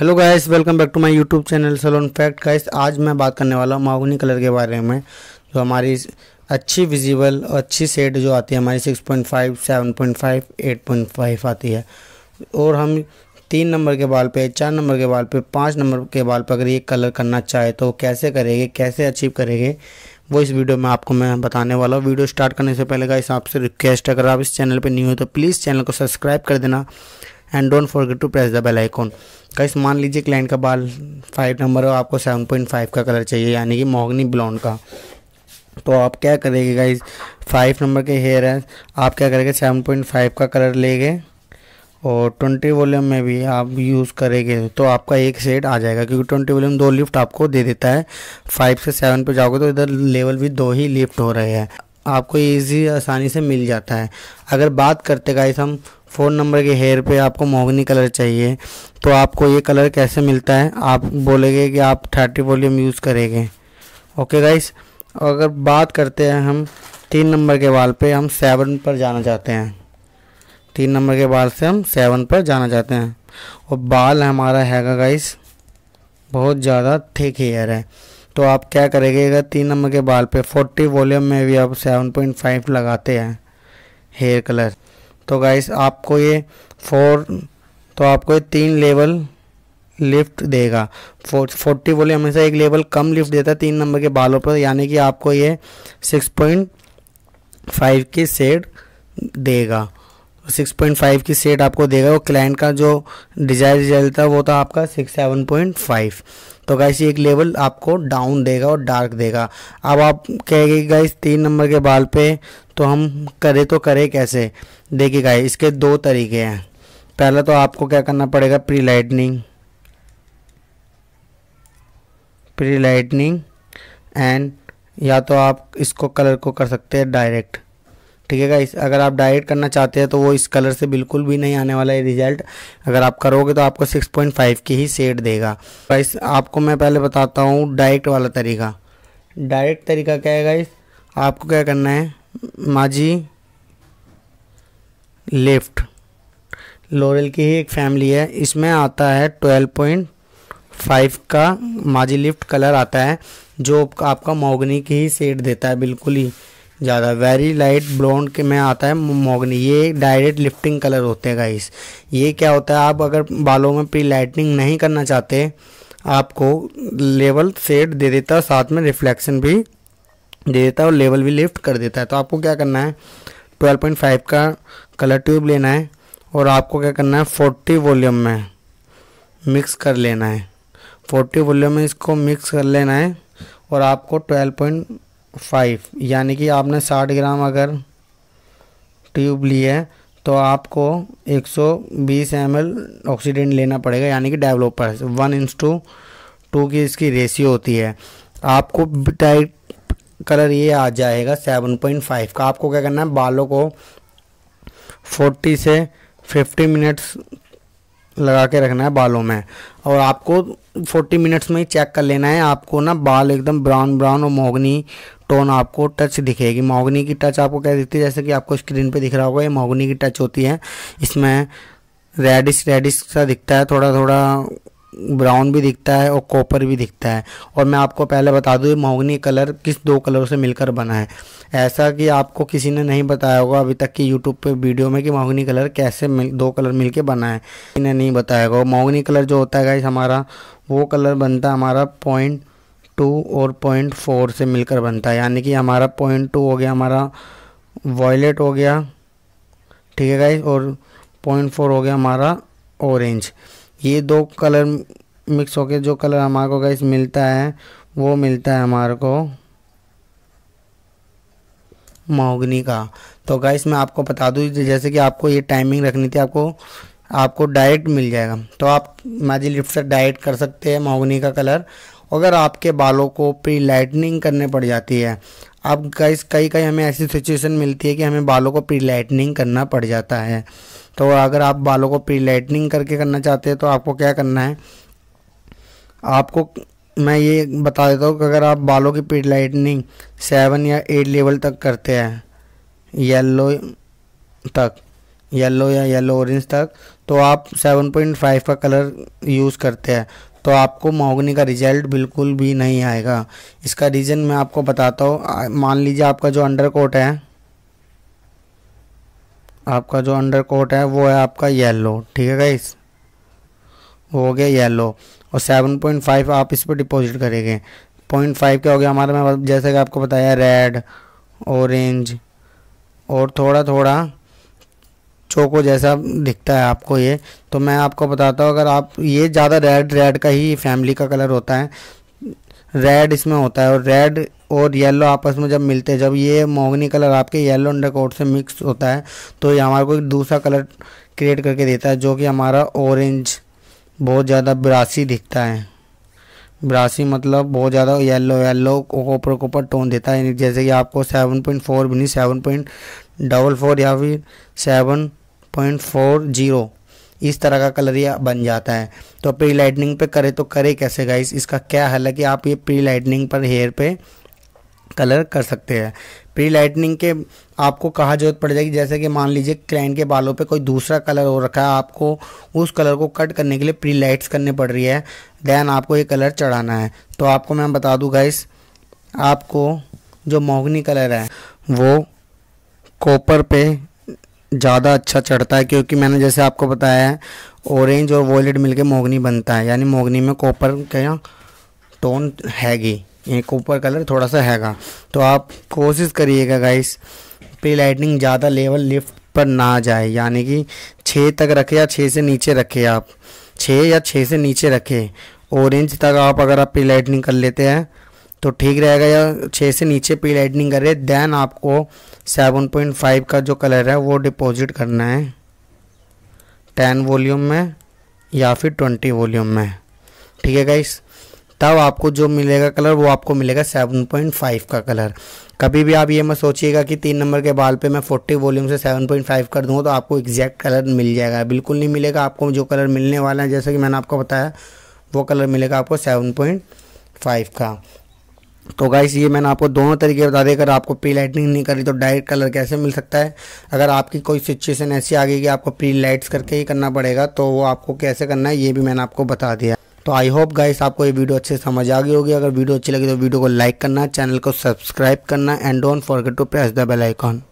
hello guys welcome back to my YouTube channel salon fact guys आज मैं बात करने वाला हूँ माहगनी कलर के बारे में जो हमारी अच्छी विजिबल और अच्छी सेट जो आती है हमारी 6.5 7.5 8.5 आती है और हम तीन नंबर के बाल पे चार नंबर के बाल पे पाँच नंबर के बाल पे अगर ये कलर करना चाहे तो कैसे करेंगे कैसे अचीव करेंगे वो इस वीडियो में आपको मैं बताने वाला हूँ वीडियो स्टार्ट करने से पहले का आपसे रिक्वेस्ट अगर आप इस चैनल पर न्यू हो तो प्लीज़ चैनल को सब्सक्राइब कर देना and don't forget to press the bell icon कैस मान लीजिए क्लाइंट का बाल फाइव नंबर और आपको सेवन पॉइंट फाइव का कलर चाहिए यानी कि मोगनी ब्लॉन्ड का तो आप क्या करेंगे गाइज फाइव नंबर के हेयर है आप क्या करेंगे सेवन पॉइंट फाइव का कलर लेंगे और ट्वेंटी वॉल्यूम में भी आप यूज़ करेंगे तो आपका एक सेट आ जाएगा क्योंकि ट्वेंटी वॉल्यूम दो लिफ्ट आपको दे देता है फाइव से सेवन पे जाओगे तो इधर लेवल भी दो ही लिफ्ट हो रहे हैं आपको इजी आसानी से मिल जाता है अगर बात करते गाइस हम फोर नंबर के हेयर पे आपको मोहगनी कलर चाहिए तो आपको ये कलर कैसे मिलता है आप बोलेंगे कि आप थर्टी वॉल्यूम यूज़ करेंगे ओके गाइस अगर बात करते हैं हम तीन नंबर के बाल पे हम सेवन पर जाना चाहते हैं तीन नंबर के बाल से हम सेवन पर जाना चाहते हैं और बाल हमारा हैगा गाइस बहुत ज़्यादा थिक हेयर है तो आप क्या करेंगे तीन नंबर के बाल पे फोर्टी वॉल्यूम में भी आप सेवन पॉइंट फाइव लगाते हैं हेयर कलर तो गाइस आपको ये फोर तो आपको ये तीन लेवल लिफ्ट देगा फोर्टी बोले हमेशा एक लेवल कम लिफ्ट देता है तीन नंबर के बालों पर यानी कि आपको ये सिक्स पॉइंट फाइव की सेट देगा सिक्स पॉइंट फाइव की सेट आपको देगा वो क्लाइंट का जो डिजायर रिजल्ट था वो था तो आपका सिक्स सेवन पॉइंट फाइव तो गाइस एक लेवल आपको डाउन देगा और डार्क देगा अब आप कहेंगे गाइस तीन नंबर के बाल पे तो हम करें तो करें कैसे देखिए गाइस इसके दो तरीके हैं पहला तो आपको क्या करना पड़ेगा pre lightening pre lightening and या तो आप इसको कलर को कर सकते हैं डायरेक्ट ठीक है गाइस अगर आप डायरेक्ट करना चाहते हैं तो वो इस कलर से बिल्कुल भी नहीं आने वाला है रिजल्ट अगर आप करोगे तो आपको 6.5 की ही सेट देगा गाइस आपको मैं पहले बताता हूँ डायरेक्ट वाला तरीका डायरेक्ट तरीका क्या है गाइस आपको क्या करना है माजी लेफ्ट लोरल की ही एक फैमिली है इसमें आता है ट्वेल्व पॉइंट फाइव का माजी लिफ्ट कलर आता है जो आपका मोगनी की ही सेट देता है बिल्कुल ही ज़्यादा वेरी लाइट ब्राउन के में आता है मोगनी ये डायरेक्ट लिफ्टिंग कलर होते हैं गाइस ये क्या होता है आप अगर बालों में प्री लाइटनिंग नहीं करना चाहते आपको लेवल सेट दे देता है साथ में रिफ्लेक्शन भी दे देता है और लेवल भी लिफ्ट कर देता है तो आपको क्या करना है 12.5 का कलर ट्यूब लेना है और आपको क्या करना है 40 वॉल्यूम में मिक्स कर लेना है 40 वॉल्यूम में इसको मिक्स कर लेना है और आपको पॉइंट फाइव यानी कि आपने साठ ग्राम अगर ट्यूब ली है तो आपको एक सौ बीस एम ऑक्सीडेंट लेना पड़ेगा यानी कि developer one is to two की इसकी रेशियो होती है आपको टाइट कलर ये आ जाएगा सेवन पॉइंट फाइव का आपको क्या करना है बालों को फोर्टी से फिफ्टी मिनट्स लगा के रखना है बालों में और आपको 40 मिनट्स में ही चेक कर लेना है आपको ना बाल एकदम ब्राउन ब्राउन और मोगनी टोन आपको टच दिखेगी मोगनी की टच आपको क्या दिखती है जैसे कि आपको स्क्रीन पे दिख रहा होगा ये मोगनी की टच होती है इसमें रेडिश रेडिश सा दिखता है थोड़ा थोड़ा ब्राउन भी दिखता है और कॉपर भी दिखता है और मैं आपको पहले बता दूँ महोगनी कलर किस दो कलरों से मिलकर बना है ऐसा कि आपको किसी ने नहीं बताया होगा अभी तक की यूट्यूब पे वीडियो में कि महोगनी कलर कैसे मिल दो कलर मिलके बना है किसी ने नहीं बताया होगा महोगनी कलर जो होता है गाइस हमारा वो कलर बनता है हमारा पॉइंट टू और पॉइंट फोर से मिलकर बनता है यानी कि हमारा पॉइंट टू हो गया हमारा वॉयलेट हो गया ठीक है गाइस और पॉइंट फोर हो गया हमारा ऑरेंज ये दो कलर मिक्स होके जो कलर हमारे को गैस मिलता है वो मिलता है हमारे को मोगनी का तो गाइस मैं आपको बता दूँ जैसे कि आपको ये टाइमिंग रखनी थी आपको आपको डायरेक्ट मिल जाएगा तो आप मैजिक लिफ्ट से डायरेक्ट कर सकते हैं मोगनी का कलर अगर आपके बालों को प्री लाइटनिंग करने पड़ जाती है अब गाइस कई कई हमें ऐसी सिचुएशन मिलती है कि हमें बालों को प्री लाइटनिंग करना पड़ जाता है तो अगर आप बालों को प्री लाइटनिंग करके करना चाहते हैं तो आपको क्या करना है आपको मैं ये बता देता हूँ कि अगर आप बालों की प्री लाइटनिंग सेवन या एट लेवल तक करते हैं येलो तक येलो या येलो ऑरेंज तक तो आप 7.5 का कलर यूज़ करते हैं तो आपको मोगनी का रिजल्ट बिल्कुल भी नहीं आएगा इसका रीज़न मैं आपको बताता हूँ मान लीजिए आपका जो अंडर कोट है आपका जो अंडर कोट है वो है आपका येलो ठीक है गाइस वो हो गया येलो और सेवन पॉइंट फाइव आप इस पर डिपॉजिट करेंगे पॉइंट फाइव क्या हो गया हमारे में जैसे कि आपको बताया रेड ऑरेंज और थोड़ा थोड़ा चोको जैसा दिखता है आपको ये तो मैं आपको बताता हूँ अगर आप ये ज़्यादा रेड रेड का ही फैमिली का कलर होता है रेड इसमें होता है और रेड और येलो आपस में जब मिलते हैं जब ये मोगनी कलर आपके येलो अंडर कोट से मिक्स होता है तो ये हमारे को एक दूसरा कलर क्रिएट करके देता है जो कि हमारा ऑरेंज बहुत ज़्यादा ब्रासी दिखता है ब्रासी मतलब बहुत ज़्यादा yellow yellow copper copper tone देता है जैसे कि आपको सेवन पॉइंट फोर भी नहीं सेवन पॉइंट डबल फोर या फिर सेवन पॉइंट फोर जीरो इस तरह का कलर कलरिया बन जाता है तो प्री लाइटनिंग पे करे तो करें कैसे गाइस इसका क्या हल है कि आप ये प्री लाइटनिंग पर हेयर पे कलर कर सकते हैं प्री लाइटनिंग के आपको कहा जरूरत पड़ जाएगी जैसे कि मान लीजिए क्लाइंट के बालों पे कोई दूसरा कलर हो रखा है आपको उस कलर को कट करने के लिए प्री लाइट्स करने पड़ रही है देन आपको ये कलर चढ़ाना है तो आपको मैं बता दूँ गाइस आपको जो मोहगनी कलर है वो कॉपर पे ज़्यादा अच्छा चढ़ता है क्योंकि मैंने जैसे आपको बताया है ऑरेंज और वॉलेट मिलके मोगनी बनता है यानी मोगनी में कॉपर यहाँ टोन हैगी ये कॉपर कलर थोड़ा सा हैगा तो आप कोशिश करिएगा गाइस प्री लाइटनिंग ज़्यादा लेवल लिफ्ट पर ना जाए यानी कि छः तक रखे या छः से नीचे रखे आप छः या छः से नीचे रखें ऑरेंज तक आप अगर आप प्री लाइटनिंग कर लेते हैं तो ठीक रहेगा या छः से नीचे पी लाइटनिंग करे देन आपको सेवन पॉइंट फाइव का जो कलर है वो डिपॉजिट करना है टेन वॉल्यूम में या फिर ट्वेंटी वॉल्यूम में ठीक है गाइस तब आपको जो मिलेगा कलर वो आपको मिलेगा सेवन पॉइंट फाइव का कलर कभी भी आप ये मत सोचिएगा कि तीन नंबर के बाल पे मैं फोर्टी वॉल्यूम से सेवन पॉइंट फाइव कर दूँगा तो आपको एग्जैक्ट कलर मिल जाएगा बिल्कुल नहीं मिलेगा आपको जो कलर मिलने वाला है जैसा कि मैंने आपको बताया वो कलर मिलेगा आपको सेवन पॉइंट फाइव का तो गाइस ये मैंने आपको दोनों तरीके बता दिए अगर आपको प्री लाइटनिंग नहीं करी तो डायरेक्ट कलर कैसे मिल सकता है अगर आपकी कोई सिचुएशन ऐसी आ गई कि आपको प्री लाइट्स करके ही करना पड़ेगा तो वो आपको कैसे करना है ये भी मैंने आपको बता दिया तो आई होप गाइस आपको ये वीडियो अच्छे समझ आ गई होगी अगर वीडियो अच्छी लगी तो वीडियो को लाइक करना चैनल को सब्सक्राइब करना and don't forget to press the bell icon